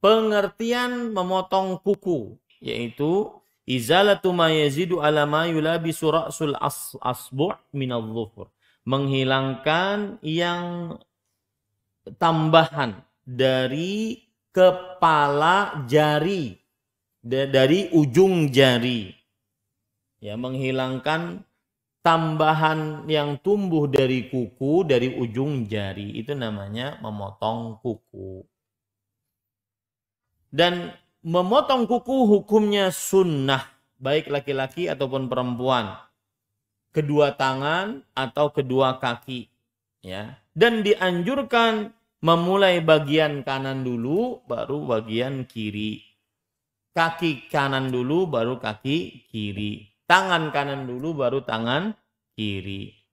pengertian memotong kuku yaitu izalatu ma yazidu ala ma yulabi surasul as asbu' min adh menghilangkan yang tambahan dari kepala jari dari ujung jari ya menghilangkan tambahan yang tumbuh dari kuku dari ujung jari itu namanya memotong kuku dan memotong kuku hukumnya sunnah. Baik laki-laki ataupun perempuan. Kedua tangan atau kedua kaki. ya Dan dianjurkan memulai bagian kanan dulu baru bagian kiri. Kaki kanan dulu baru kaki kiri. Tangan kanan dulu baru tangan kiri.